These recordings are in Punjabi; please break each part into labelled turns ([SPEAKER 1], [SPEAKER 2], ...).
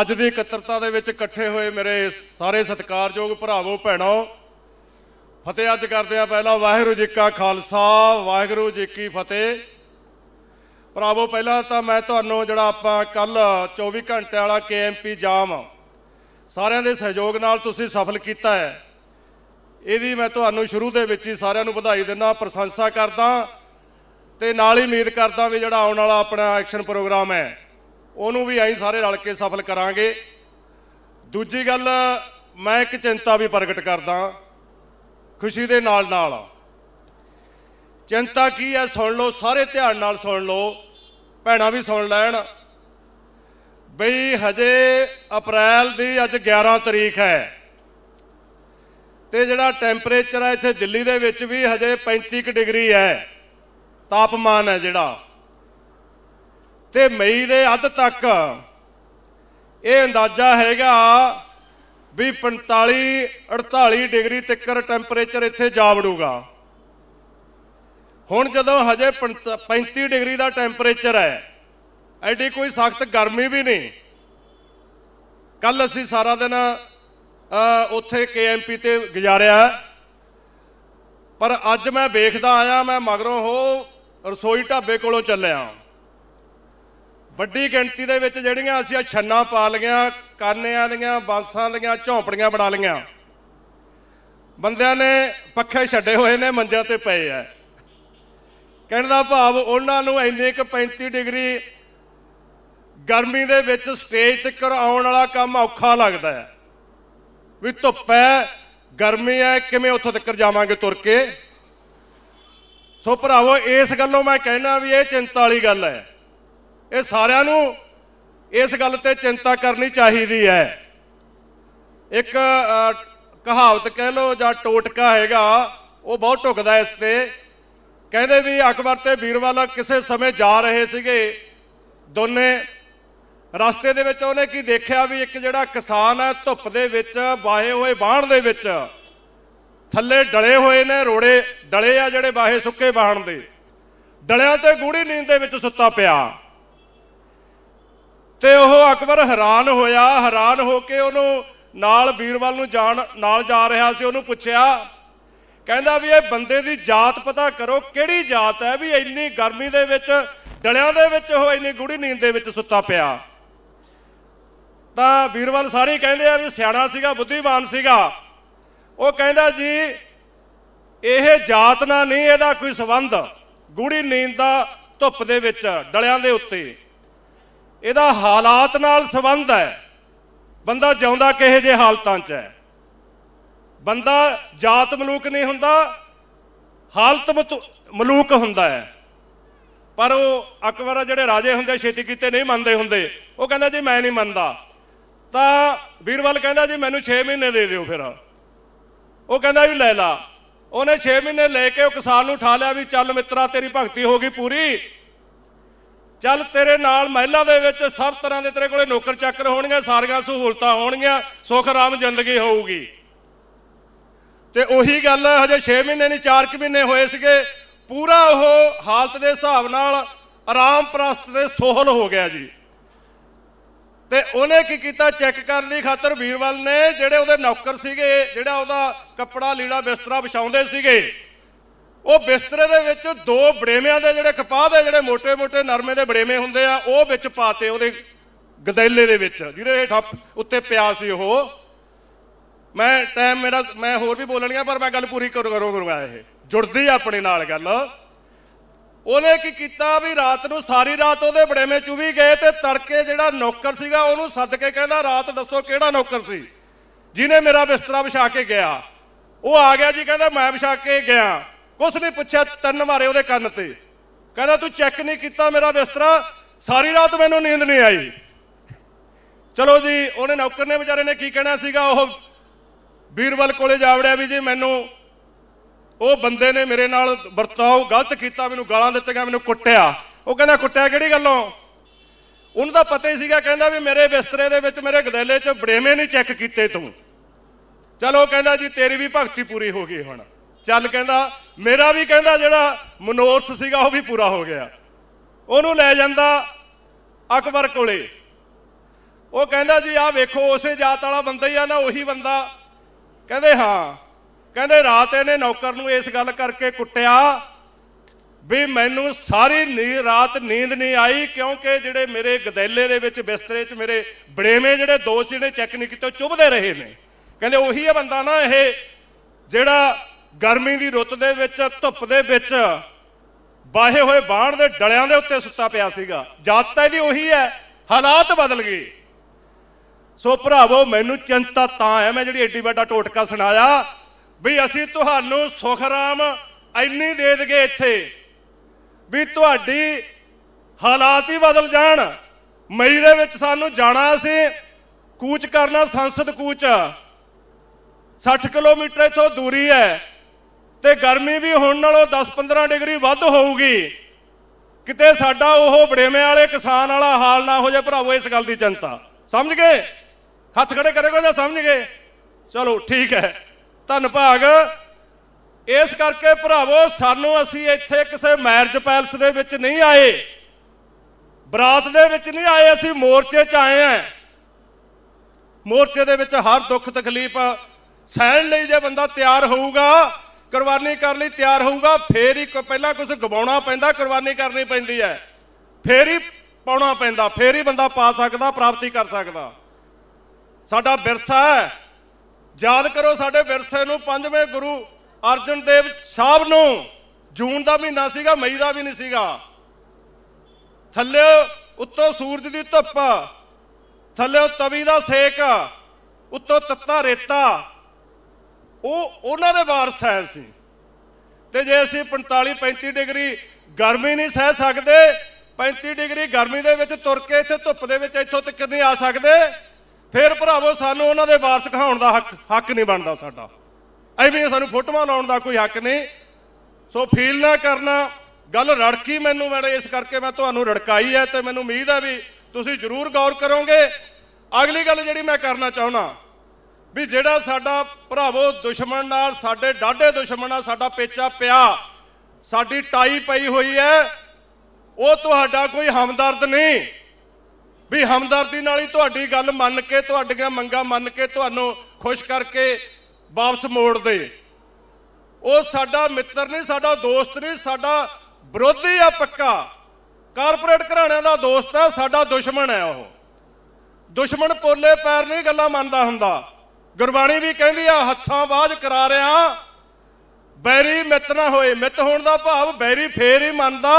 [SPEAKER 1] ਅੱਜ ਦੀ ਇਕੱਤਰਤਾ ਦੇ ਵਿੱਚ ਇਕੱਠੇ ਹੋਏ ਮੇਰੇ ਸਾਰੇ ਸਤਿਕਾਰਯੋਗ ਭਰਾਵੋ ਭੈਣੋ ਫਤਿਹ ਅੱਜ ਕਰਦੇ ਆ ਪਹਿਲਾਂ ਵਾਹਿਗੁਰੂ ਜੀ ਕਾ ਖਾਲਸਾ ਵਾਹਿਗੁਰੂ ਜੀ ਕੀ ਫਤਿਹ ਭਰਾਵੋ ਪਹਿਲਾਂ ਤਾਂ ਮੈਂ ਤੁਹਾਨੂੰ ਜਿਹੜਾ ਆਪਾਂ ਕੱਲ 24 ਘੰਟੇ ਵਾਲਾ ਕੇਐਮਪੀ ਜਾਮ ਸਾਰਿਆਂ ਦੇ ਸਹਿਯੋਗ ਨਾਲ ਤੁਸੀਂ ਸਫਲ ਕੀਤਾ ਹੈ ਇਹਦੀ ਮੈਂ ਤੁਹਾਨੂੰ ਸ਼ੁਰੂ ਦੇ ਵਿੱਚ ਹੀ ਸਾਰਿਆਂ ਨੂੰ ਵਧਾਈ ਦਿੰਦਾ ਪ੍ਰਸ਼ੰਸਾ ਕਰਦਾ ਤੇ ਨਾਲ ਹੀ ਉਮੀਦ ਕਰਦਾ ਵੀ ਜਿਹੜਾ ਆਉਣ ਵਾਲਾ ਆਪਣਾ ਐਕਸ਼ਨ ਪ੍ਰੋਗਰਾਮ ਹੈ ਉਹਨੂੰ ਵੀ ਐਂ ਸਾਰੇ ਰਲ ਕੇ ਸਫਲ ਕਰਾਂਗੇ ਦੂਜੀ ਗੱਲ ਮੈਂ ਇੱਕ ਚਿੰਤਾ ਵੀ ਪ੍ਰਗਟ ਕਰਦਾ ਖੁਸ਼ੀ ਦੇ ਨਾਲ ਨਾਲ ਚਿੰਤਾ ਕੀ ਹੈ ਸੁਣ ਲਓ ਸਾਰੇ ਧਿਆਨ ਨਾਲ ਸੁਣ ਲਓ ਭੈਣਾ ਵੀ ਸੁਣ ਲੈਣ ਬਈ ਹਜੇ ਅਪ੍ਰੈਲ ਦੀ ਅੱਜ 11 ਤਰੀਕ ਹੈ ਤੇ ਜਿਹੜਾ ਟੈਂਪਰੇਚਰ ਹੈ ਇੱਥੇ ਦਿੱਲੀ ਦੇ ਵਿੱਚ ਵੀ ਹਜੇ 35 ਡਿਗਰੀ ਹੈ ਤਾਪਮਾਨ ਹੈ ਜਿਹੜਾ ਤੇ ਮਈ ਦੇ ਅੱਧ ਤੱਕ ਇਹ ਅੰਦਾਜ਼ਾ ਹੈਗਾ ਵੀ 45 48 ਡਿਗਰੀ ਤੱਕਰ ਟੈਂਪਰੇਚਰ ਇੱਥੇ ਜਾ ਵੜੂਗਾ ਹੁਣ ਜਦੋਂ ਹਜੇ 35 ਡਿਗਰੀ ਦਾ ਟੈਂਪਰੇਚਰ ਹੈ ਐਡੀ ਕੋਈ ਸਖਤ ਗਰਮੀ ਵੀ ਨਹੀਂ ਕੱਲ ਅਸੀਂ ਸਾਰਾ ਦਿਨ ਉੱਥੇ ਕੇਐਮਪੀ ਤੇ ਗੁਜ਼ਾਰਿਆ ਪਰ ਅੱਜ ਮੈਂ ਵੇਖਦਾ ਆਇਆ ਮੈਂ ਮਗਰੋਂ ਹੋ ਰਸੋਈ ਢਾਬੇ ਕੋਲੋਂ ਚੱਲਿਆ ਵੱਡੀ ਗਿਣਤੀ ਦੇ ਵਿੱਚ ਜਿਹੜੀਆਂ ਅਸੀਂ ਛੰਨਾ ਪਾ ਲਈਆਂ ਕਾਨਿਆਂ ਦੀਆਂ ਬਾਂਸਾਂ ਦੀਆਂ ਝੌਂਪੜੀਆਂ ਬਣਾ ਲਈਆਂ ਬੰਦਿਆਂ ਨੇ ਪੱਖੇ ਛੱਡੇ ਹੋਏ ਨੇ ਮੰਜਾ ਤੇ ਪਏ ਆ ਕਹਿਣ ਦਾ ਭਾਵ ਉਹਨਾਂ ਨੂੰ ਇੰਨੇ ਕ 35 ਡਿਗਰੀ ਗਰਮੀ ਦੇ ਵਿੱਚ ਸਟੇਜ ਤੇ ਕਰਾਉਣ ਵਾਲਾ ਕੰਮ ਔਖਾ ਲੱਗਦਾ ਹੈ ਵੀ ਧੁੱਪ ਹੈ ਗਰਮੀ ਹੈ ਕਿਵੇਂ ਉੱਥੋਂ ਤੱਕ ਜਾਵਾਂਗੇ ਤੁਰ ਕੇ ਸੋ ਭਰਾਵੋ ਇਸ ਗੱਲੋਂ ਮੈਂ ਕਹਿਣਾ ਵੀ ਇਹ ਚਿੰਤਾ ਵਾਲੀ ਗੱਲ ਹੈ ਇਹ ਸਾਰਿਆਂ ਨੂੰ ਇਸ ਗੱਲ ਤੇ ਚਿੰਤਾ ਕਰਨੀ ਚਾਹੀਦੀ ਹੈ ਇੱਕ ਕਹਾਵਤ ਕਹਿ ਲੋ ਜਾਂ ਟੋਟਕਾ ਹੈਗਾ ਉਹ ਬਹੁਤ ਢੁਕਦਾ ਇਸ ਤੇ ਕਹਿੰਦੇ ਵੀ ਅਕਬਰ ਤੇ ਬੀਰਵਾਲਾ ਕਿਸੇ ਸਮੇਂ ਜਾ ਰਹੇ ਸੀਗੇ ਦੋਨੇ ਰਸਤੇ ਦੇ ਵਿੱਚ ਉਹਨੇ ਕੀ ਦੇਖਿਆ ਵੀ ਇੱਕ ਜਿਹੜਾ ਕਿਸਾਨ ਹੈ ਧੁੱਪ ਦੇ ਵਿੱਚ ਬਾਹੇ ਹੋਏ ਬਾਹਣ ਦੇ ਵਿੱਚ ਥੱਲੇ ਡਲੇ ਹੋਏ ਨੇ ਰੋੜੇ ਡਲੇ ਆ ਜਿਹੜੇ ਬਾਹੇ ਸੁੱਕੇ ਬਾਹਣ ਦੇ ਡਲਿਆਂ ਤੇ ਗੂੜੀ ਨੀਂਦ ਦੇ ਵਿੱਚ ਸੁੱਤਾ ਪਿਆ ਤੇ ਉਹ ਅਕਬਰ ਹੈਰਾਨ ਹੋਇਆ ਹੈਰਾਨ ਹੋ ਕੇ ਉਹਨੂੰ ਨਾਲ ਵੀਰਵਾਲ ਨੂੰ ਜਾਣ ਨਾਲ ਜਾ ਰਿਹਾ ਸੀ ਉਹਨੂੰ ਪੁੱਛਿਆ ਕਹਿੰਦਾ ਵੀ ਇਹ ਬੰਦੇ ਦੀ ਜਾਤ ਪਤਾ ਕਰੋ ਕਿਹੜੀ ਜਾਤ ਹੈ ਵੀ ਇੰਨੀ ਗਰਮੀ ਦੇ ਵਿੱਚ ਡਲਿਆਂ ਦੇ ਵਿੱਚ ਉਹ ਇੰਨੀ ਗੂੜੀ ਨੀਂਦ ਦੇ ਵਿੱਚ ਸੁੱਤਾ ਪਿਆ ਤਾਂ ਵੀਰਵਾਲ ਸਾਰੇ ਕਹਿੰਦੇ ਆ ਵੀ ਸਿਆਣਾ ਸੀਗਾ ਬੁੱਧੀਮਾਨ ਸੀਗਾ ਉਹ ਕਹਿੰਦਾ ਜੀ ਇਹ ਜਾਤ ਨਾਲ ਨਹੀਂ ਇਹਦਾ ਕੋਈ ਸਬੰਧ ਗੂੜੀ ਨੀਂਦ ਦਾ ਧੁੱਪ ਦੇ ਵਿੱਚ ਡਲਿਆਂ ਦੇ ਉੱਤੇ ਇਹਦਾ ਹਾਲਾਤ ਨਾਲ ਸੰਬੰਧ ਹੈ ਬੰਦਾ ਜਿਉਂਦਾ ਕਿਹੇ ਜੇ ਹਾਲਤਾਂ 'ਚ ਹੈ ਬੰਦਾ ਜਾਤ ਮਲੂਕ ਨਹੀਂ ਹੁੰਦਾ ਹਾਲਤ ਮਲੂਕ ਹੁੰਦਾ ਹੈ ਪਰ ਉਹ ਅਕਬਰ ਜਿਹੜੇ ਰਾਜੇ ਹੁੰਦੇ ਛੇਤੀ ਕੀਤੇ ਨਹੀਂ ਮੰਨਦੇ ਹੁੰਦੇ ਉਹ ਕਹਿੰਦਾ ਜੀ ਮੈਂ ਨਹੀਂ ਮੰਨਦਾ ਤਾਂ ਵੀਰਵਾਲ ਕਹਿੰਦਾ ਜੀ ਮੈਨੂੰ 6 ਮਹੀਨੇ ਦੇ ਦਿਓ ਫਿਰ ਉਹ ਕਹਿੰਦਾ ਵੀ ਲੈ ਲਾ ਉਹਨੇ 6 ਮਹੀਨੇ ਲੈ ਕੇ ਉਹ ਕਿਸਾਨ ਨੂੰ ਠਾ ਲਿਆ ਵੀ ਚੱਲ ਮਿੱਤਰਾ ਤੇਰੀ ਭਗਤੀ ਹੋ ਗਈ ਪੂਰੀ ਚੱਲ ਤੇਰੇ ਨਾਲ ਮਹਿਲਾ ਦੇ ਵਿੱਚ ਸਭ ਤਰ੍ਹਾਂ ਦੇ ਤੇਰੇ ਕੋਲੇ ਨੌਕਰ ਚੱਕਰ ਹੋਣਗੇ ਸਾਰੀਆਂ ਸਹੂਲਤਾਂ ਹੋਣਗੀਆਂ ਸੁਖ ਆਰਾਮ ਜ਼ਿੰਦਗੀ ਹੋਊਗੀ ਤੇ ਉਹੀ ਗੱਲ ਹਜੇ 6 ਮਹੀਨੇ ਨਹੀਂ 4 ਮਹੀਨੇ ਹੋਏ ਸੀਗੇ ਪੂਰਾ ਉਹ ਹਾਲਤ ਦੇ ਹਿਸਾਬ ਨਾਲ ਆਰਾਮ ਪ੍ਰਸਤ ਤੇ ਸੋਹਲ ਹੋ ਗਿਆ ਜੀ ਤੇ ਉਹਨੇ ਕੀ ਕੀਤਾ ਚੈੱਕ ਕਰਨ ਲਈ ਖਾਤਰ ਵੀਰਵਾਲ ਨੇ ਜਿਹੜੇ ਉਹਦੇ ਨੌਕਰ ਸੀਗੇ ਜਿਹੜਾ ਉਹਦਾ ਕੱਪੜਾ ਲੀੜਾ ਬਿਸਤਰਾ ਵਿਛਾਉਂਦੇ ਸੀਗੇ ਉਹ ਬਿਸਤਰੇ ਦੇ ਵਿੱਚ ਦੋ ਬੜੇਵਿਆਂ ਦੇ ਜਿਹੜੇ ਕਪਾਹ ਦੇ ਜਿਹੜੇ ਮੋٹے-ਮੋٹے ਨਰਮੇ ਦੇ ਬੜੇਵੇਂ ਹੁੰਦੇ ਆ ਉਹ ਵਿੱਚ ਪਾਤੇ ਉਹਦੇ ਗਦੈਲੇ ਦੇ ਵਿੱਚ ਜਿਹਦੇ ਠੱਪ ਉੱਤੇ ਪਿਆ ਸੀ ਉਹ ਮੈਂ ਟਾਈਮ ਮੇਰਾ ਮੈਂ ਹੋਰ ਵੀ ਬੋਲਣੀਆਂ ਪਰ ਮੈਂ ਗੱਲ ਪੂਰੀ ਕਰੋ ਕਰੋ ਕਰਵਾ ਇਹ ਜੁੜਦੀ ਆਪਣੇ ਨਾਲ ਗੱਲ ਉਹਨੇ ਕੀ ਕੀਤਾ ਵੀ ਰਾਤ ਨੂੰ ਸਾਰੀ ਰਾਤ ਉਹਦੇ ਬੜੇਵੇਂ ਵੀ ਗਏ ਤੇ ਤੜਕੇ ਜਿਹੜਾ ਨੌਕਰ ਸੀਗਾ ਉਹਨੂੰ ਸੱਦ ਕੇ ਕਹਿੰਦਾ ਰਾਤ ਦੱਸੋ ਕਿਹੜਾ ਨੌਕਰ ਸੀ ਜਿਹਨੇ ਮੇਰਾ ਬਿਸਤਰਾ ਵਿਛਾ ਕੇ ਗਿਆ ਉਹ ਆ ਗਿਆ ਜੀ ਕਹਿੰਦਾ ਮੈਂ ਵਿਛਾ ਕੇ ਗਿਆ ਕੁਛ ਨਹੀਂ ਪੁੱਛਿਆ ਤਿੰਨ ਮਾਰੇ ਉਹਦੇ ਕੰਨ ਤੇ ਕਹਿੰਦਾ ਤੂੰ ਚੈੱਕ ਨਹੀਂ ਕੀਤਾ ਮੇਰਾ ਬਿਸਤਰਾ ਸਾਰੀ ਰਾਤ ਮੈਨੂੰ ਨੀਂਦ ਨਹੀਂ ਆਈ ਚਲੋ ਜੀ ਉਹਨੇ ਨੌਕਰ ਨੇ ਵਿਚਾਰੇ ਨੇ ਕੀ ਕਹਿਣਾ ਸੀਗਾ ਉਹ ਵੀਰਵਲ ਕੋਲੇ ਜਾ ਵੜਿਆ ਵੀ ਜੀ ਮੈਨੂੰ ਉਹ ਬੰਦੇ ਨੇ ਮੇਰੇ ਨਾਲ ਵਰਤਾਓ ਗਲਤ ਕੀਤਾ ਮੈਨੂੰ ਗਾਲਾਂ ਦਿੱਤੀਆਂ ਮੈਨੂੰ ਕੁੱਟਿਆ ਉਹ ਕਹਿੰਦਾ ਕੁੱਟਿਆ ਕਿਹੜੀ ਗੱਲੋਂ ਉਹਨੂੰ ਤਾਂ ਪਤਾ ਹੀ ਸੀਗਾ ਕਹਿੰਦਾ ਵੀ ਮੇਰੇ ਬਿਸਤਰੇ ਦੇ ਵਿੱਚ ਮੇਰੇ ਗਦੈਲੇ 'ਚ ਬੜੇਵੇਂ ਨਹੀਂ ਚੈੱਕ ਕੀਤੇ ਤੂੰ ਚਲੋ ਕਹਿੰਦਾ ਜੀ ਤੇਰੀ ਵੀ ਭਗਤੀ ਪੂਰੀ ਹੋ ਗਈ ਹੁਣ ਚੱਲ ਕਹਿੰਦਾ ਮੇਰਾ ਵੀ ਕਹਿੰਦਾ ਜਿਹੜਾ ਮਨੋਰਥ ਸੀਗਾ ਉਹ ਵੀ ਪੂਰਾ ਹੋ ਗਿਆ ਉਹਨੂੰ ਲੈ ਜਾਂਦਾ ਅਕਬਰ ਕੋਲੇ ਉਹ ਕਹਿੰਦਾ ਜੀ ਆਹ ਵੇਖੋ ਉਸੇ ਜਾਤ ਵਾਲਾ ਬੰਦਾ ਹੀ ਆ ਨਾ ਉਹੀ ਬੰਦਾ ਕਹਿੰਦੇ ਹਾਂ ਕਹਿੰਦੇ ਰਾਤ ਇਹਨੇ ਨੌਕਰ ਨੂੰ ਇਸ ਗੱਲ ਕਰਕੇ ਕੁੱਟਿਆ ਵੀ ਮੈਨੂੰ ਸਾਰੀ ਨੀਂਦ ਰਾਤ ਨੀਂਦ ਨਹੀਂ ਆਈ ਕਿਉਂਕਿ ਜਿਹੜੇ ਮੇਰੇ ਗਦੈਲੇ ਦੇ ਵਿੱਚ ਬਿਸਤਰੇ 'ਚ ਮੇਰੇ ਬੜੇਵੇਂ ਜਿਹੜੇ ਦੋਸਤ ਜਿਹੜੇ ਚੈੱਕ ਨਹੀਂ ਕੀਤੇ ਚੁੱਭਦੇ ਰਹੇ ਨੇ ਕਹਿੰਦੇ ਉਹੀ ਹੈ ਬੰਦਾ ਨਾ ਇਹ ਜਿਹੜਾ ਗਰਮੀ ਦੀ ਰੁੱਤ ਦੇ ਵਿੱਚ ਧੁੱਪ ਦੇ ਵਿੱਚ ਬਾਹੇ ਹੋਏ ਬਾਣ ਦੇ ਡਲਿਆਂ ਦੇ ਉੱਤੇ ਸੁੱਤਾ ਪਿਆ ਸੀਗਾ ਜਾਤ ਤਾਂ ਇਹਦੀ ਉਹੀ ਹੈ ਹਾਲਾਤ ਬਦਲ ਗਏ ਸੋ ਭਰਾਵੋ ਮੈਨੂੰ ਚਿੰਤਾ ਤਾਂ ਹੈ ਮੈਂ ਜਿਹੜੀ ਏਡੀ ਵੱਡਾ ਟੋਟਕਾ ਸੁਣਾਇਆ ਵੀ ਅਸੀਂ ਤੁਹਾਨੂੰ ਸੁਖਰਾਮ ਇੰਨੀ ਦੇ ਦਗੇ ਇੱਥੇ ਵੀ ਤੁਹਾਡੀ ਹਾਲਾਤ ਹੀ ਬਦਲ ਜਾਣ ਮਈ ਦੇ ਵਿੱਚ ਸਾਨੂੰ ਜਾਣਾ ਸੀ ਕੂਚ ਕਰਨਾ ਸੰਸਦ ਕੂਚ 60 ਕਿਲੋਮੀਟਰ ਇਥੋਂ ਦੂਰੀ ਹੈ ਤੇ ਗਰਮੀ ਵੀ ਹੁਣ ਨਾਲੋਂ 10-15 ਡਿਗਰੀ ਵੱਧ ਹੋਊਗੀ ਕਿਤੇ ਸਾਡਾ ਉਹ ਬੜੇਵੇਂ ਵਾਲੇ ਕਿਸਾਨ ਵਾਲਾ ਹਾਲ ਨਾ ਹੋ ਜਾਏ ਭਰਾਵੋ ਇਸ ਗੱਲ ਦੀ ਚਿੰਤਾ ਸਮਝ ਗਏ ਹੱਥ ਖੜੇ ਕਰੇਗਾ ਤਾਂ ਸਮਝ ਗਏ ਚਲੋ ਠੀਕ ਹੈ ਧੰਨ ਭਾਗ ਇਸ ਕਰਕੇ ਭਰਾਵੋ ਸਾਨੂੰ ਅਸੀਂ ਇੱਥੇ ਕਿਸੇ ਮੈਰਿਜ ਪੈਲਸ ਦੇ ਵਿੱਚ ਨਹੀਂ ਆਏ ਬਰਾਤ ਦੇ ਵਿੱਚ ਨਹੀਂ ਆਏ ਅਸੀਂ ਮੋਰਚੇ 'ਚ ਆਏ ਆ ਮੋਰਚੇ ਦੇ ਵਿੱਚ ਹਰ ਦੁੱਖ ਤਕਲੀਫ ਸਹਿਣ ਲਈ ਜੇ ਬੰਦਾ ਤਿਆਰ ਹੋਊਗਾ ਕੁਰਬਾਨੀ ਕਰਨ ਲਈ ਤਿਆਰ ਹੋਊਗਾ ਫੇਰ ਹੀ ਪਹਿਲਾਂ ਕੁਝ ਗਵਾਉਣਾ ਪੈਂਦਾ ਕੁਰਬਾਨੀ ਕਰਨੀ ਪੈਂਦੀ ਹੈ ਫੇਰ ਹੀ ਪਾਉਣਾ ਪੈਂਦਾ ਫੇਰ ਹੀ ਬੰਦਾ ਪਾ ਸਕਦਾ ਪ੍ਰਾਪਤੀ ਕਰ ਸਕਦਾ ਸਾਡਾ ਵਿਰਸਾ ਹੈ ਯਾਦ ਕਰੋ ਸਾਡੇ ਵਿਰਸੇ ਨੂੰ ਪੰਜਵੇਂ ਗੁਰੂ ਅਰਜਨ ਦੇਵ ਸਾਹਿਬ ਨੂੰ ਜੂਨ ਦਾ ਮਹੀਨਾ ਸੀਗਾ ਮਈ ਦਾ ਵੀ ਨਹੀਂ ਸੀਗਾ ਥੱਲੇ ਉੱਤੋਂ ਸੂਰਜ ਦੀ ਧੁੱਪ ਥੱਲੇ ਤਵੀ ਦਾ ਸੇਕ ਉੱਤੋਂ ਤੱਤਾ ਰੇਤਾ ਉਹ ਉਹਨਾਂ ਦੇ ਵਾਰਸ ਹੈ ਸੀ ਤੇ ਜੇ ਅਸੀਂ 45 35 ਡਿਗਰੀ ਗਰਮੀ ਨਹੀਂ ਸਹਿ ਸਕਦੇ 35 ਡਿਗਰੀ ਗਰਮੀ ਦੇ ਵਿੱਚ ਤੁਰ ਕੇ ਇੱਥੇ ਧੁੱਪ ਦੇ ਵਿੱਚ ਇੱਥੋਂ ਤੱਕ ਨਹੀਂ ਆ ਸਕਦੇ ਫਿਰ ਭਰਾਵੋ ਸਾਨੂੰ ਉਹਨਾਂ ਦੇ ਵਾਰਸ ਕਹਾਉਣ ਦਾ ਹੱਕ ਹੱਕ ਨਹੀਂ ਬਣਦਾ ਸਾਡਾ ਐਵੇਂ ਸਾਨੂੰ ਫੋਟੋਆਂ ਲਾਉਣ ਦਾ ਕੋਈ ਹੱਕ ਨਹੀਂ ਸੋ ਫੀਲ ਨਾ ਕਰਨਾ ਗੱਲ ਰੜਕੀ ਮੈਨੂੰ ਮੈਂ ਇਸ ਕਰਕੇ ਮੈਂ ਤੁਹਾਨੂੰ ਰੜਕਾਈ ਹੈ ਤੇ ਮੈਨੂੰ ਉਮੀਦ ਹੈ ਵੀ ਤੁਸੀਂ ਜ਼ਰੂਰ ਗੌਰ ਕਰੋਗੇ ਅਗਲੀ ਗੱਲ ਜਿਹੜੀ ਮੈਂ ਕਰਨਾ ਚਾਹੁੰਦਾ ਵੀ ਜਿਹੜਾ ਸਾਡਾ ਭਰਾਵੋ ਦੁਸ਼ਮਣ ਨਾਲ ਸਾਡੇ ਡਾਢੇ ਦੁਸ਼ਮਣ ਨਾਲ ਸਾਡਾ ਪੇਚਾ ਪਿਆ ਸਾਡੀ ਟਾਈ ਪਈ ਹੋਈ ਹੈ ਉਹ ਤੁਹਾਡਾ ਕੋਈ ਹਮਦਰਦ ਨਹੀਂ ਵੀ ਹਮਦਰਦੀ ਨਾਲ ਹੀ ਤੁਹਾਡੀ ਗੱਲ ਮੰਨ ਕੇ ਤੁਹਾਡੀਆਂ ਮੰਗਾਂ ਮੰਨ ਕੇ ਤੁਹਾਨੂੰ ਖੁਸ਼ ਕਰਕੇ ਵਾਪਸ ਮੋੜ ਦੇ ਉਹ ਸਾਡਾ ਮਿੱਤਰ ਨਹੀਂ ਸਾਡਾ ਦੋਸਤ ਨਹੀਂ ਸਾਡਾ ਵਿਰੋਧੀ ਆ ਪੱਕਾ ਕਾਰਪੋਰੇਟ ਘਰਾਣਿਆਂ ਦਾ ਦੋਸਤ ਆ ਸਾਡਾ ਦੁਸ਼ਮਣ ਹੈ ਉਹ ਦੁਸ਼ਮਣ ਪੋਲੇ ਪੈਰ ਨਹੀਂ ਗੱਲਾਂ ਮੰਨਦਾ ਹੁੰਦਾ ਗੁਰਬਾਣੀ ਵੀ ਕਹਿੰਦੀ ਆ ਹੱਥਾਂ ਬਾਝ ਕਰਾ ਰਿਆਂ ਬੈਰੀ ਮਿੱਤ ਨਾ ਹੋਏ ਮਿੱਤ ਹੋਣ ਦਾ ਭਾਵ ਬੈਰੀ ਫੇਰ ਹੀ ਮੰਨਦਾ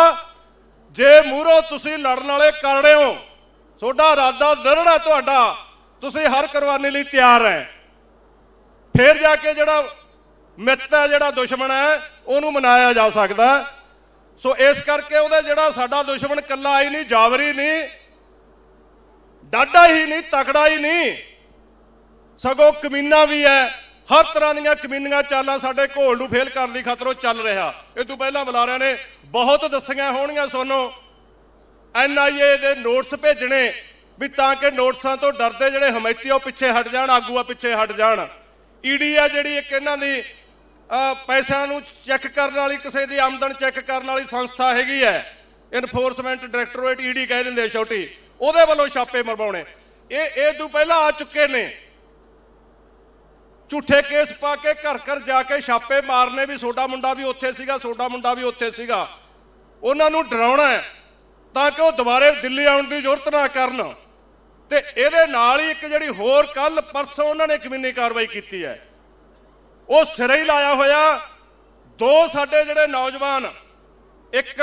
[SPEAKER 1] ਜੇ ਮੂਹਰੋਂ ਤੁਸੀਂ ਲੜਨ ਵਾਲੇ ਕਰੜੇ ਹੋ ਤੁਹਾਡਾ ਇਰਾਦਾ ਦਰੜਾ ਤੁਹਾਡਾ ਤੁਸੀਂ ਹਰ ਕਰਵਾਨੇ ਲਈ ਤਿਆਰ ਹੈ ਫੇਰ ਜਾ ਕੇ ਜਿਹੜਾ ਮਿੱਤ ਹੈ ਜਿਹੜਾ ਦੁਸ਼ਮਣ ਹੈ ਉਹਨੂੰ ਮਨਾਇਆ ਜਾ ਸਕਦਾ ਸੋ ਇਸ ਕਰਕੇ ਉਹਦੇ ਜਿਹੜਾ ਸਾਡਾ ਦੁਸ਼ਮਣ ਕੱਲਾ ਹੀ ਨਹੀਂ ਜਾਵਰੀ ਨਹੀਂ ਡਾਡਾ ਹੀ ਨਹੀਂ ਤਕੜਾ ਹੀ ਨਹੀਂ ਸਗੋਂ ਕਮੀਨਾ ਵੀ ਹੈ ਹਰ ਤਰ੍ਹਾਂ ਦੀਆਂ ਕਮੀਨੀਆਂ ਚਾਲਾਂ ਸਾਡੇ ਘੋਲ ਨੂੰ ਫੇਲ ਕਰਨ ਦੀ ਖਤਰੋ ਚੱਲ ਰਿਹਾ ਇਹ ਤੋਂ ਪਹਿਲਾਂ ਬੁਲਾਰਿਆਂ ਨੇ ਬਹੁਤ ਦੱਸੀਆਂ ਹੋਣੀਆਂ ਸੋਨੋ ਐਨਆਈਏ ਦੇ ਨੋਟਸ ਭੇਜਣੇ ਵੀ ਤਾਂ ਕਿ ਨੋਟਸਾਂ ਤੋਂ ਡਰਦੇ ਜਿਹੜੇ ਹਮਾਇਤੀ ਉਹ ਪਿੱਛੇ ਹਟ ਜਾਣ ਆਗੂ ਆ ਪਿੱਛੇ ਹਟ ਜਾਣ ਈਡੀ ਆ ਜਿਹੜੀ ਇੱਕ ਇਹਨਾਂ ਦੀ ਪੈਸਿਆਂ ਨੂੰ ਚੈੱਕ ਕਰਨ ਵਾਲੀ ਕਿਸੇ ਦੀ ਆਮਦਨ ਚੈੱਕ ਕਰਨ ਵਾਲੀ ਸੰਸਥਾ ਹੈਗੀ ਹੈ ਇਨਫੋਰਸਮੈਂਟ ਡਾਇਰੈਕਟੋਰੇਟ ਈਡੀ ਕਹਿ ਦਿੰਦੇ ਛੋਟੀ ਉਹਦੇ ਵੱਲੋਂ ਛਾਪੇ ਮਰਵਾਉਣੇ ਇਹ ਇਹ ਤੋਂ ਪਹਿਲਾਂ ਆ ਚੁੱਕੇ ਨੇ ਝੂਠੇ ਕੇਸ ਪਾ ਕੇ ਘਰ ਘਰ ਜਾ ਕੇ ਛਾਪੇ ਮਾਰਨੇ ਵੀ ਸੋਡਾ ਮੁੰਡਾ ਵੀ ਉੱਥੇ ਸੀਗਾ ਸੋਡਾ ਮੁੰਡਾ ਵੀ ਉੱਥੇ ਸੀਗਾ ਉਹਨਾਂ ਨੂੰ ਡਰਾਉਣਾ ਹੈ ਤਾਂ ਕਿ ਉਹ ਦੁਬਾਰੇ ਦਿੱਲੀ ਆਉਣ ਦੀ ਜ਼ਰੂਰਤ ਨਾ ਕਰਨ ਤੇ ਇਹਦੇ ਨਾਲ ਹੀ ਇੱਕ ਜਿਹੜੀ ਹੋਰ ਕੱਲ ਪਰਸੋਂ ਉਹਨਾਂ ਨੇ ਕਮਿਨੀ ਕਾਰਵਾਈ ਕੀਤੀ ਹੈ ਉਹ ਸਿਰੇ ਹੀ ਲਾਇਆ ਹੋਇਆ ਦੋ ਸਾਡੇ ਜਿਹੜੇ ਨੌਜਵਾਨ ਇੱਕ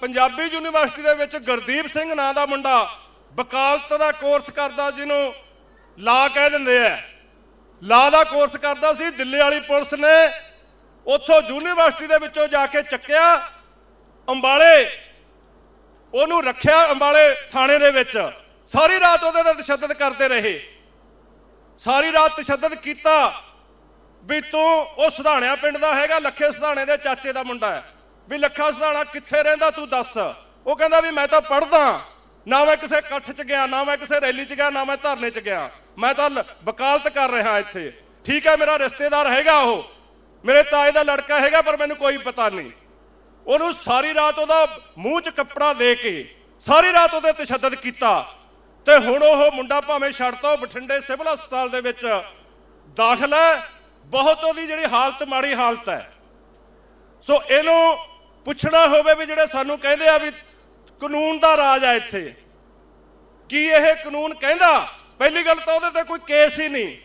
[SPEAKER 1] ਪੰਜਾਬੀ ਯੂਨੀਵਰਸਿਟੀ ਦੇ ਵਿੱਚ ਗੁਰਦੀਪ ਸਿੰਘ ਨਾਂ ਦਾ ਮੁੰਡਾ ਵਕਾਲਤ ਦਾ ਕੋਰਸ ਕਰਦਾ ਜਿਹਨੂੰ ਲਾ ਕਹਿ ਦਿੰਦੇ ਆ ਲਾ ਦਾ ਕੋਰਸ ਕਰਦਾ ਸੀ ਦਿੱਲੀ ਵਾਲੀ ਪੁਲਿਸ ਨੇ ਉੱਥੋਂ ਯੂਨੀਵਰਸਿਟੀ ਦੇ ਵਿੱਚੋਂ ਜਾ ਕੇ ਚੱਕਿਆ ਅੰਬਾਲੇ ਉਹਨੂੰ ਰੱਖਿਆ ਅੰਬਾਲੇ ਥਾਣੇ ਦੇ ਵਿੱਚ ਸਾਰੀ ਰਾਤ ਉਹਦੇ ਨਾਲ ਤਸ਼ੱਦਦ ਕਰਦੇ ਰਹੇ ਸਾਰੀ ਰਾਤ ਤਸ਼ੱਦਦ ਕੀਤਾ ਵੀ ਤੂੰ ਉਹ ਸੁਧਾਣਿਆ ਪਿੰਡ ਦਾ ਹੈਗਾ ਲੱਖੇ ਸੁਧਾਣੇ ਦੇ ਚਾਚੇ ਦਾ ਮੁੰਡਾ ਹੈ ਵੀ ਲੱਖਾ ਸੁਧਾਣਾ ਕਿੱਥੇ ਰਹਿੰਦਾ ਤੂੰ ਦੱਸ ਉਹ ਕਹਿੰਦਾ ਵੀ ਮੈਂ ਤਾਂ ਪੜਦਾ ਨਾ ਮੈਂ ਕਿਸੇ ਇਕੱਠ 'ਚ ਗਿਆ ਨਾ ਮੈਂ ਕਿਸੇ ਰੈਲੀ 'ਚ ਗਿਆ ਨਾ ਮੈਂ ਧਰਨੇ 'ਚ ਗਿਆ ਮੈਂ ਤਾਂ ਵਕਾਲਤ ਕਰ ਰਿਹਾ ਇੱਥੇ ਠੀਕ ਹੈ ਮੇਰਾ ਰਿਸ਼ਤੇਦਾਰ ਹੈਗਾ ਉਹ ਮੇਰੇ ਤਾਏ ਦਾ ਲੜਕਾ ਹੈਗਾ ਪਰ ਮੈਨੂੰ ਕੋਈ ਪਤਾ ਨਹੀਂ ਉਹਨੂੰ ਸਾਰੀ ਰਾਤ ਉਹਦਾ ਮੂੰਹ 'ਚ ਕੱਪੜਾ ਦੇ ਕੇ ਸਾਰੀ ਰਾਤ ਉਹਦੇ ਤਸ਼ੱਦਦ ਕੀਤਾ ਤੇ ਹੁਣ ਉਹ ਮੁੰਡਾ ਭਾਵੇਂ ਛੜਤਾ ਉਹ ਬਠਿੰਡੇ ਸਿਵਲ ਹਸਪਤਾਲ ਦੇ ਵਿੱਚ ਦਾਖਲ ਹੈ ਬਹੁਤ ਉਹਦੀ ਜਿਹੜੀ ਹਾਲਤ ਮਾੜੀ ਹਾਲਤ ਹੈ ਸੋ ਇਹਨੂੰ ਪੁੱਛਣਾ ਹੋਵੇ ਵੀ ਜਿਹੜੇ ਸਾਨੂੰ ਕਹਿੰਦੇ ਆ ਵੀ ਕਾਨੂੰਨ ਦਾ ਰਾਜ ਆ ਇੱਥੇ ਕੀ ਇਹ ਕਾਨੂੰਨ ਕਹਿੰਦਾ ਪਹਿਲੀ ਗੱਲ ਤਾਂ ਉਹਦੇ ਤੇ ਕੋਈ ਕੇਸ ਹੀ ਨਹੀਂ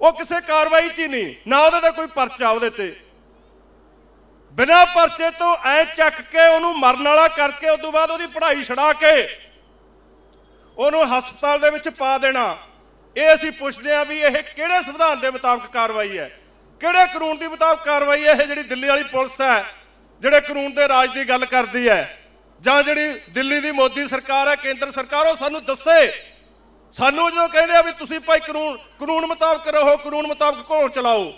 [SPEAKER 1] ਉਹ ਕਿਸੇ ਕਾਰਵਾਈ 'ਚ ਹੀ ਨਹੀਂ ਨਾ ਉਹਦੇ ਤੇ ਕੋਈ ਪਰਚਾ ਉਹਦੇ ਤੇ ਬਿਨਾ ਪਰਚੇ ਤੋਂ ਐ ਚੱਕ ਕੇ ਉਹਨੂੰ ਮਰਨ ਵਾਲਾ ਕਰਕੇ ਉਸ ਤੋਂ ਬਾਅਦ ਉਹਦੀ ਪੜ੍ਹਾਈ ਛਡਾ ਕੇ ਉਹਨੂੰ ਹਸਪਤਾਲ ਦੇ ਵਿੱਚ ਪਾ ਦੇਣਾ ਇਹ ਅਸੀਂ ਪੁੱਛਦੇ ਆ ਵੀ ਇਹ ਕਿਹੜੇ ਸੰਵਿਧਾਨ ਦੇ ਮੁਤਾਬਕ ਕਾਰਵਾਈ ਹੈ ਕਿਹੜੇ ਕਾਨੂੰਨ ਦੇ ਮੁਤਾਬਕ ਕਾਰਵਾਈ ਹੈ ਇਹ ਜਿਹੜੀ ਦਿੱਲੀ ਵਾਲੀ ਪੁਲਿਸ ਹੈ ਜਿਹੜੇ ਕਾਨੂੰਨ ਦੇ ਰਾਜ ਦੀ ਗੱਲ ਕਰਦੀ ਹੈ ਜਾਂ ਜਿਹੜੀ ਦਿੱਲੀ ਦੀ ਮੋਦੀ ਸਰਕਾਰ ਹੈ ਕੇਂਦਰ ਸਰਕਾਰ ਉਹ ਸਾਨੂੰ ਦੱਸੇ ਸਾਨੂੰ ਜਦੋਂ ਕਹਿੰਦੇ ਆ ਵੀ ਤੁਸੀਂ ਭਾਈ ਕਾਨੂੰਨ ਕਾਨੂੰਨ ਮੁਤਾਬਕ ਰਹੋ ਕਾਨੂੰਨ ਮੁਤਾਬਕ ਘੋਲ ਚਲਾਓ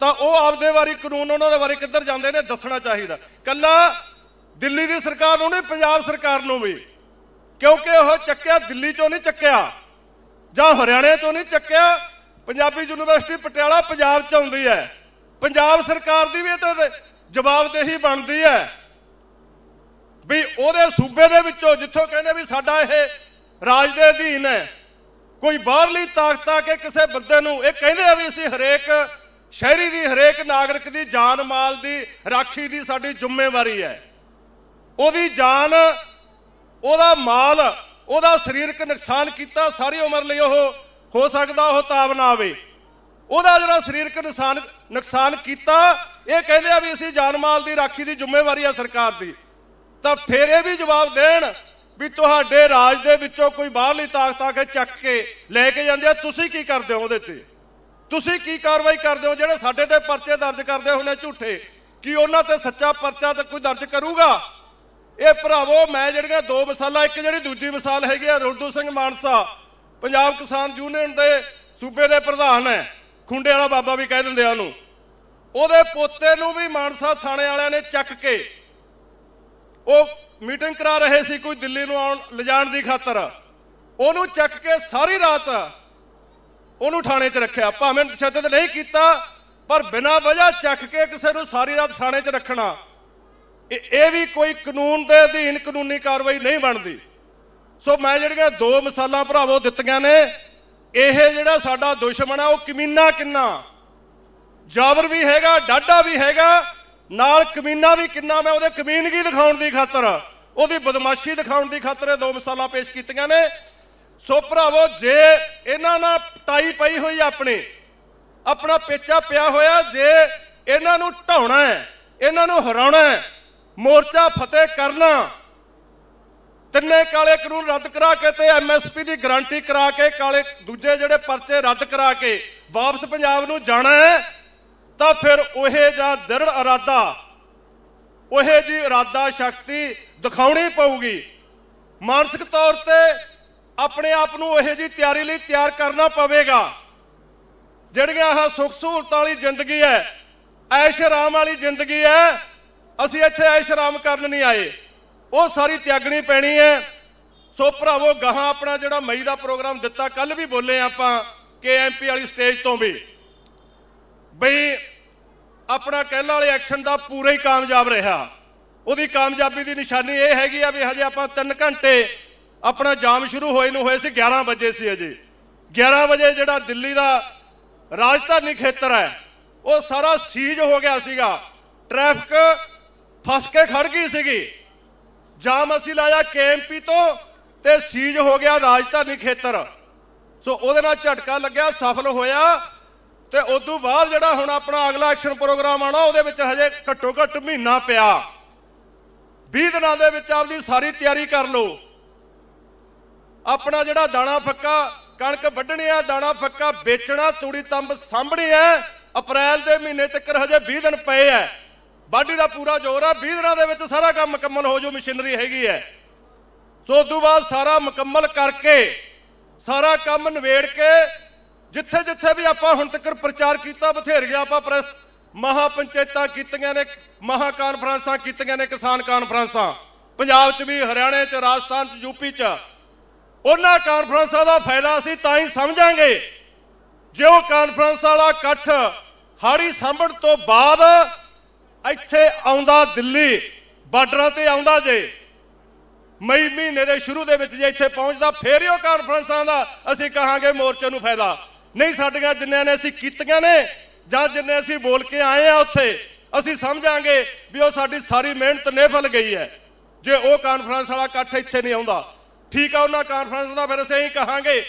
[SPEAKER 1] ਤਾਂ ਉਹ ਆਪਦੇ ਵਾਰੀ ਕਾਨੂੰਨ ਉਹਨਾਂ ਦੇ ਵਾਰੀ ਕਿੱਧਰ ਜਾਂਦੇ ਨੇ ਦੱਸਣਾ ਚਾਹੀਦਾ ਕੱਲਾ ਦਿੱਲੀ ਦੀ ਸਰਕਾਰ ਨੂੰ ਨਹੀਂ ਪੰਜਾਬ ਸਰਕਾਰ ਨੂੰ ਵੀ ਕਿਉਂਕਿ ਉਹ ਚੱਕਿਆ ਦਿੱਲੀ ਚੋਂ ਨਹੀਂ ਚੱਕਿਆ ਜਾਂ ਹਰਿਆਣੇ ਤੋਂ ਨਹੀਂ ਚੱਕਿਆ ਪੰਜਾਬੀ ਯੂਨੀਵਰਸਿਟੀ ਪਟਿਆਲਾ ਪੰਜਾਬ ਚ ਆਉਂਦੀ ਹੈ ਪੰਜਾਬ ਸਰਕਾਰ ਦੀ ਵੀ ਇਹ ਤਾਂ ਜਵਾਬਦੇਹੀ ਬਣਦੀ ਹੈ ਵੀ ਉਹਦੇ ਸੂਬੇ ਦੇ ਵਿੱਚੋਂ ਜਿੱਥੋਂ ਕਹਿੰਦੇ ਵੀ ਸਾਡਾ ਇਹ ਰਾਜ ਦੇ ਅਧੀਨ ਹੈ ਕੋਈ ਬਾਹਰਲੀ ਤਾਕਤ ਆ ਕੇ ਕਿਸੇ ਬੰਦੇ ਨੂੰ ਇਹ ਕਹਿੰਦੇ ਆ ਵੀ ਅਸੀਂ ਹਰੇਕ ਸ਼ਹਿਰੀ ਦੀ ਹਰੇਕ ਨਾਗਰਿਕ ਦੀ ਜਾਨ ਮਾਲ ਦੀ ਰਾਖੀ ਦੀ ਸਾਡੀ ਜ਼ਿੰਮੇਵਾਰੀ ਹੈ ਉਹਦੀ ਜਾਨ ਉਹਦਾ ਮਾਲ ਉਹਦਾ ਸਰੀਰਕ ਨੁਕਸਾਨ ਕੀਤਾ ਸਾਰੀ ਉਮਰ ਲਈ ਉਹ ਹੋ ਸਕਦਾ ਉਹ ਤਾਬ ਨਾ ਆਵੇ ਉਹਦਾ ਜਿਹੜਾ ਸਰੀਰਕ ਨੁਕਸਾਨ ਨੁਕਸਾਨ ਕੀਤਾ ਇਹ ਕਹਿੰਦੇ ਆ ਵੀ ਅਸੀਂ ਜਾਨ ਮਾਲ ਦੀ ਰਾਖੀ ਦੀ ਜ਼ਿੰਮੇਵਾਰੀ ਆ ਸਰਕਾਰ ਦੀ ਤਾਂ ਫਿਰ ਇਹ ਵੀ ਜਵਾਬ ਦੇਣ ਵੀ ਤੁਹਾਡੇ ਰਾਜ ਦੇ ਵਿੱਚੋਂ ਕੋਈ ਬਾਹਰਲੀ ਤਾਕਤ ਆ ਕੇ ਚੱਕ ਕੇ ਲੈ ਕੇ ਜਾਂਦੇ ਆ ਤੁਸੀਂ ਕੀ ਕਰਦੇ ਹੋ ਉਹਦੇ ਤੇ ਤੁਸੀਂ ਕੀ ਕਾਰਵਾਈ ਕਰਦੇ ਹੋ ਜਿਹੜੇ ਸਾਡੇ ਤੇ ਪਰਚੇ ਦਰਜ ਕਰਦੇ ਹੋ ਨੇ ਝੂਠੇ ਕੀ ਉਹਨਾਂ ਤੇ ਸੱਚਾ ਪਰਚਾ ਤੇ ਕੋਈ ਦਰਜ ਕਰੂਗਾ ਇਹ ਭਰਾਵੋ ਮੈਂ ਜਿਹੜੀਆਂ ਦੋ ਮਿਸਾਲਾਂ ਇੱਕ ਜਿਹੜੀ ਦੂਜੀ ਮਿਸਾਲ ਹੈਗੀ ਆ ਰੋਲਦੂ ਸਿੰਘ ਮਾਨਸਾ ਪੰਜਾਬ ਕਿਸਾਨ ਯੂਨੀਅਨ ਦੇ ਸੂਬੇ ਦੇ ਪ੍ਰਧਾਨ ਹੈ ਖੁੰਡੇ ਵਾਲਾ ਬਾਬਾ ਵੀ ਕਹਿ ਦਿੰਦੇ ਆ ਉਹਨੂੰ ਉਹਦੇ ਪੋਤੇ ਨੂੰ ਵੀ ਮਾਨਸਾ ਥਾਣੇ ਵਾਲਿਆਂ ਨੇ ਚੱਕ ਕੇ ਉਹ ਮੀਟਿੰਗ ਕਰਾ ਰਹੇ ਸੀ ਕੋਈ ਦਿੱਲੀ ਨੂੰ ਆਉਣ ਲਿਜਾਣ ਦੀ ਖਾਤਰ ਉਹਨੂੰ ਚੱਕ ਕੇ ਸਾਰੀ ਰਾਤ ਉਹਨੂੰ ਥਾਣੇ 'ਚ ਰੱਖਿਆ ਭਾਵੇਂ ਸ਼ਦਦ ਨਹੀਂ ਕੀਤਾ ਪਰ ਬਿਨਾਂ ਵਜ੍ਹਾ ਚੱਕ ਕੇ ਕਿਸੇ ਨੂੰ ਸਾਰੀ ਰਾਤ ਥਾਣੇ 'ਚ ਰੱਖਣਾ ਇਹ ਵੀ ਕੋਈ ਕਾਨੂੰਨ ਦੇ ਅਧੀਨ ਕਾਨੂੰਨੀ ਕਾਰਵਾਈ ਨਹੀਂ ਬਣਦੀ ਸੋ ਮੈਂ ਜਿਹੜੀਆਂ ਦੋ ਮਿਸਾਲਾਂ ਭਰਾਵੋ ਦਿੱਤੀਆਂ ਨੇ ਇਹ ਜਿਹੜਾ ਸਾਡਾ ਦੁਸ਼ਮਣ ਆ ਉਹ ਕਮੀਨਾ ਕਿੰਨਾ ਜਾਬਰ ਵੀ ਹੈਗਾ ਡਾਡਾ ਵੀ ਹੈਗਾ ਨਾਲ ਕਮੀਨਾ ਵੀ ਕਿੰਨਾ ਮੈਂ ਉਹਦੇ ਕਮੀਨਗੀ ਦਿਖਾਉਣ ਦੀ ਖਾਤਰ ਉਹਦੀ ਬਦਮਾਸ਼ੀ ਦਿਖਾਉਣ ਦੀ ਖਾਤਰ ਇਹ ਦੋ ਮਿਸਾਲਾਂ ਪੇਸ਼ ਕੀਤੀਆਂ ਨੇ ਸੋ ਭਰਾਵੋ ਜੇ ਇਹਨਾਂ ਨਾਲ ਟਾਈ ਪਈ ਹੋਈ ਆਪਣੀ ਆਪਣਾ ਪੇਚਾ ਪਿਆ ਹੋਇਆ ਜੇ ਇਹਨਾਂ ਨੂੰ ਢਾਉਣਾ ਹੈ ਇਹਨਾਂ ਨੂੰ ਹਰਾਉਣਾ ਹੈ ਮੋਰਚਾ ਫਤਿਹ ਕਰਨਾ ਤਿੰਨੇ ਕਾਲੇ ਕਾਨੂੰਨ ਰੱਦ ਕਰਾ ਕੇ ਤੇ ਐਮਐਸਪੀ ਦੀ ਗਾਰੰਟੀ ਕਰਾ ਕੇ ਕਾਲੇ ਦੂਜੇ ਜਿਹੜੇ ਪਰਚੇ ਰੱਦ ਕਰਾ ਕੇ ਵਾਪਸ ਪੰਜਾਬ ਨੂੰ ਜਾਣਾ ਹੈ ਤਾਂ ਫਿਰ ਉਹ ਜਾਂ ਦ੍ਰਿੜ ਇਰਾਦਾ ਉਹ ਜੀ ਇਰਾਦਾ ਸ਼ਕਤੀ ਦਿਖਾਉਣੀ ਪਊਗੀ ਮਾਨਸਿਕ ਤੌਰ ਤੇ ਆਪਣੇ ਆਪ ਨੂੰ ਉਹ ਜੀ ਤਿਆਰੀ ਲਈ ਤਿਆਰ ਕਰਨਾ ਪਵੇਗਾ ਜਿਹੜੀਆਂ ਆਹ ਸੁੱਖ ਸਹੂਲਤ ਵਾਲੀ ਜ਼ਿੰਦਗੀ ਹੈ ਐਸ਼ ਆਰਾਮ ਵਾਲੀ ਜ਼ਿੰਦਗੀ ਹੈ ਅਸੀਂ ਇੱਥੇ ਐਸ਼ ਆਰਾਮ ਕਰਨ ਨਹੀਂ ਆਏ ਉਹ ਸਾਰੀ ਤਿਆਗਣੀ ਪੈਣੀ ਹੈ ਸੋ ਭਰਾਵੋ ਗਾਹਾਂ ਆਪਣਾ ਜਿਹੜਾ ਮਈ ਦਾ ਪ੍ਰੋਗਰਾਮ ਦਿੱਤਾ ਕੱਲ ਵੀ ਬੋਲੇ ਆਪਾਂ ਕੇਐਮਪੀ ਵਾਲੀ ਸਟੇਜ ਤੋਂ ਵੀ ਬਈ ਆਪਣਾ ਕਹਿਣ ਵਾਲੇ ਐਕਸ਼ਨ ਦਾ ਪੂਰਾ ਹੀ ਕਾਮਯਾਬ ਰਿਹਾ ਉਹਦੀ ਕਾਮਯਾਬੀ ਦੀ ਨਿਸ਼ਾਨੀ ਇਹ ਹੈਗੀ ਆ ਵੀ ਹਜੇ ਆਪਾਂ 3 ਘੰਟੇ ਆਪਣਾ ਜਾਮ ਸ਼ੁਰੂ ਹੋਏ ਨੂੰ ਹੋਏ ਸੀ 11 ਵਜੇ ਸੀ ਅਜੇ 11 ਵਜੇ ਜਿਹੜਾ ਦਿੱਲੀ ਦਾ ਰਾਜਧਾਨੀ ਖੇਤਰ ਹੈ ਉਹ ਸਾਰਾ ਸੀਜ ਹੋ ਗਿਆ ਸੀਗਾ ਟ੍ਰੈਫਿਕ ਫਸ ਕੇ ਖੜ ਗਈ ਸੀਗੀ ਜਾਮ ਅਸੀਂ ਲਾਇਆ ਕੇਐਮਪੀ ਤੋਂ ਤੇ ਸੀਜ ਹੋ ਗਿਆ ਰਾਜਧਾਨੀ ਖੇਤਰ ਸੋ ਉਹਦੇ ਨਾਲ ਝਟਕਾ ਲੱਗਿਆ ਸਫਲ ਹੋਇਆ ਤੇ ਉਸ ਤੋਂ ਬਾਅਦ ਜਿਹੜਾ ਹੁਣ ਆਪਣਾ ਅਗਲਾ ਐਕਸ਼ਨ ਪ੍ਰੋਗਰਾਮ ਆਣਾ ਉਹਦੇ ਵਿੱਚ ਹਜੇ ਘੱਟੋ ਘੱਟ ਮਹੀਨਾ ਪਿਆ 20 ਦਿਨਾਂ ਦੇ ਵਿੱਚ ਆਪਦੀ ਸਾਰੀ ਤਿਆਰੀ ਕਰ ਲਓ ਆਪਣਾ ਜਿਹੜਾ ਦਾਣਾ ਫੱਕਾ ਕਣਕ ਵੱਢਣੀ ਆ ਦਾਣਾ ਫੱਕਾ ਵੇਚਣਾ ਤੂੜੀ ਤੰਬ ਸਾਂਭਣੀ ਐ ਅਪ੍ਰੈਲ ਦੇ ਮਹੀਨੇ ਤੱਕ ਹਜੇ 20 ਦਿਨ ਪਏ ਐ ਬਾਡੀ ਦਾ ਪੂਰਾ ਜ਼ੋਰ ਆ 20 ਦਿਨਾਂ ਦੇ ਵਿੱਚ ਸਾਰਾ ਕੰਮ ਮੁਕੰਮਲ ਹੋ ਜੂ ਮਸ਼ੀਨਰੀ ਹੈਗੀ ਐ ਸੋ ਉਸ ਤੋਂ ਬਾਅਦ ਸਾਰਾ ਮੁਕੰਮਲ ਕਰਕੇ ਸਾਰਾ ਕੰਮ ਨਵੇੜ ਕੇ ਜਿੱਥੇ ਜਿੱਥੇ ਵੀ ਆਪਾਂ ਹੁਣ ਤੱਕ ਪ੍ਰਚਾਰ ਕੀਤਾ ਬਥੇਰੀਆਂ ਆਪਾਂ ਪ੍ਰੈਸ ਮਹਾ ਪੰਚਾਇਤਾਂ ਕੀਤੀਆਂ ਨੇ ਮਹਾ ਕਾਨਫਰੰਸਾਂ ਕੀਤੀਆਂ ਨੇ ਕਿਸਾਨ ਕਾਨਫਰੰਸਾਂ ਪੰਜਾਬ 'ਚ ਵੀ ਹਰਿਆਣੇ 'ਚ ਰਾਜਸਥਾਨ 'ਚ ਯੂਪੀ 'ਚ ਉਹਨਾਂ ਕਾਨਫਰੰਸਾਂ ਦਾ ਫਾਇਦਾ ਅਸੀਂ ਤਾਂ ਹੀ ਸਮਝਾਂਗੇ ਜੇ ਉਹ ਕਾਨਫਰੰਸ ਵਾਲਾ ਇਕੱਠ ਹਾੜੀ ਸਾਂਭਣ ਤੋਂ ਬਾਅਦ ਇੱਥੇ ਆਉਂਦਾ ਦਿੱਲੀ ਬਾਰਡਰਾਂ ਤੇ ਆਉਂਦਾ ਜੇ ਮਈ ਮਹੀਨੇ ਦੇ ਸ਼ੁਰੂ ਦੇ ਵਿੱਚ ਜੇ ਇੱਥੇ ਪਹੁੰਚਦਾ ਫੇਰ ਹੀ ਉਹ ਕਾਨਫਰੰਸਾਂ ਦਾ ਅਸੀਂ ਕਹਾਂਗੇ ਮੋਰਚੇ ਨੂੰ ਫਾਇਦਾ ਨਹੀਂ ਸਾਡੀਆਂ ਜਿੰਨਿਆਂ ਨੇ ਅਸੀਂ ਕੀਤੀਆਂ ਨੇ ਜਾਂ ਜਿੰਨੇ ਅਸੀਂ ਬੋਲ ਕੇ ਆਏ ਆ ਉੱਥੇ ਅਸੀਂ ਸਮਝਾਂਗੇ ਵੀ ਉਹ ਸਾਡੀ ਸਾਰੀ ਮਿਹਨਤ ਨਿਫਲ ਗਈ ਹੈ ਜੇ ਉਹ ਕਾਨਫਰੰਸ ਵਾਲਾ ਇਕੱਠ ਇੱਥੇ ਨਹੀਂ ਆਉਂਦਾ ਠੀਕ ਆ ਉਹਨਾਂ ਕਾਨਫਰੰਸ ਦਾ ਫਿਰ ਅਸੀਂ ਇਹੀ ਕਹਾਂਗੇ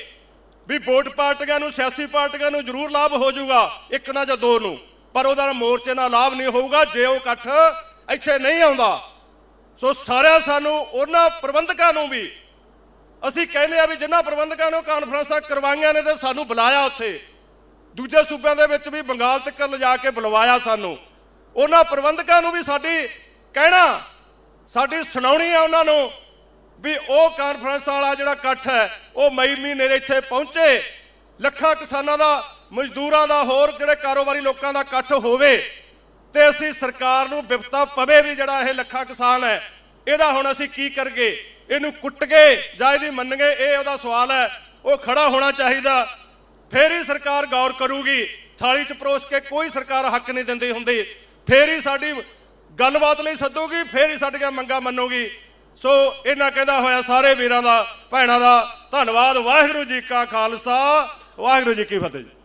[SPEAKER 1] ਵੀ ਵੋਟ ਪਾਰਟੀਆਂ ਨੂੰ ਸਿਆਸੀ ਪਾਰਟੀਆਂ ਨੂੰ ਜ਼ਰੂਰ ਲਾਭ ਹੋ ਜਾਊਗਾ ਇੱਕ ਨਾ ਜਾਂ ਦੋ ਨੂੰ ਪਰ ਉਹਦਾ ਮੋਰਚੇ ਨਾਲ ਲਾਭ ਨਹੀਂ ਹੋਊਗਾ ਜੇ ਉਹ ਇਕੱਠ ਇੱਥੇ ਨਹੀਂ ਆਉਂਦਾ ਸੋ ਸਾਰਿਆਂ ਸਾਨੂੰ ਉਹਨਾਂ ਪ੍ਰਬੰਧਕਾਂ ਨੂੰ ਵੀ ਅਸੀਂ ਕਹਿੰਦੇ ਆ ਵੀ ਜਿਨ੍ਹਾਂ ਪ੍ਰਬੰਧਕਾਂ ਨੇ ਕਾਨਫਰੰਸਾਂ ਕਰਵਾਈਆਂ ਨੇ ਤੇ ਸਾਨੂੰ ਬੁਲਾਇਆ ਉੱਥੇ ਦੂਜੇ ਸੂਬਿਆਂ ਦੇ ਵਿੱਚ ਵੀ ਬੰਗਾਲ ਤੱਕ ਲਿਜਾ ਕੇ ਬੁਲਵਾਇਆ ਸਾਨੂੰ ਉਹਨਾਂ ਪ੍ਰਬੰਧਕਾਂ ਨੂੰ ਵੀ ਸਾਡੀ ਕਹਿਣਾ ਸਾਡੀ ਸੁਣਾਉਣੀ ਆ ਉਹਨਾਂ ਨੂੰ ਵੀ ਉਹ ਕਾਨਫਰੰਸ ਵਾਲਾ ਜਿਹੜਾ ਇਕੱਠ ਹੈ ਉਹ ਮਈ ਮਹੀਨੇ ਦੇ ਇੱਥੇ ਪਹੁੰਚੇ ਲੱਖਾਂ ਕਿਸਾਨਾਂ ਦਾ ਮਜ਼ਦੂਰਾਂ ਦਾ ਹੋਰ ਜਿਹੜੇ ਕਾਰੋਬਾਰੀ ਲੋਕਾਂ ਦਾ ਇਕੱਠ ਹੋਵੇ ਤੇ ਅਸੀਂ ਸਰਕਾਰ ਨੂੰ ਵਿਪਤਾ ਪਵੇ ਵੀ ਜਿਹੜਾ ਇਹ ਲੱਖਾਂ ਕਿਸਾਨ ਹੈ ਇਹਦਾ ਹੁਣ ਅਸੀਂ ਕੀ ਕਰਗੇ ਇਹਨੂੰ ਕੁੱਟ ਕੇ ਜਾਂ ਇਹਦੀ ਮੰਨਗੇ ਇਹ ਉਹਦਾ ਸਵਾਲ ਹੈ ਉਹ ਖੜਾ ਹੋਣਾ ਚਾਹੀਦਾ ਫੇਰ ਹੀ ਸਰਕਾਰ ਗੌਰ ਕਰੂਗੀ ਥਾਲੀ 'ਚ ਪਰੋਸ ਕੇ ਕੋਈ ਸਰਕਾਰ ਹੱਕ ਨਹੀਂ ਦਿੰਦੀ ਹੁੰਦੀ ਫੇਰ ਹੀ ਸਾਡੀ ਗੱਲਬਾਤ ਲਈ ਸੱਦੂਗੀ ਫੇਰ ਹੀ ਸਾਡੀਆਂ ਮੰਗਾ ਮੰਨੂਗੀ ਸੋ ਇਹਨਾਂ ਕਹਿੰਦਾ ਹੋਇਆ ਸਾਰੇ ਵੀਰਾਂ ਦਾ ਭੈਣਾਂ ਦਾ ਧੰਨਵਾਦ ਵਾਹਿਗੁਰੂ ਜੀ ਕਾ ਖਾਲਸਾ ਵਾਹਿਗੁਰੂ ਜੀ ਕੀ ਫਤਿਹ